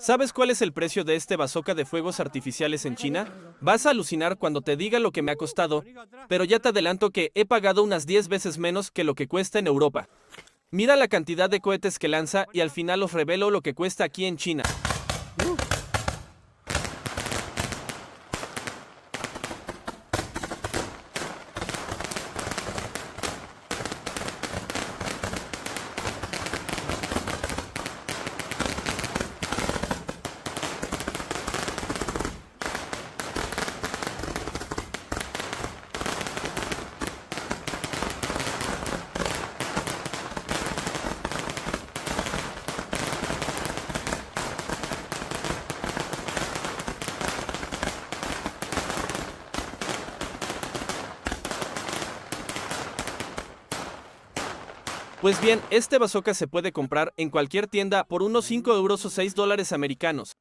¿Sabes cuál es el precio de este bazooka de fuegos artificiales en China? Vas a alucinar cuando te diga lo que me ha costado, pero ya te adelanto que he pagado unas 10 veces menos que lo que cuesta en Europa. Mira la cantidad de cohetes que lanza y al final os revelo lo que cuesta aquí en China. Pues bien, este bazooka se puede comprar en cualquier tienda por unos 5 euros o 6 dólares americanos,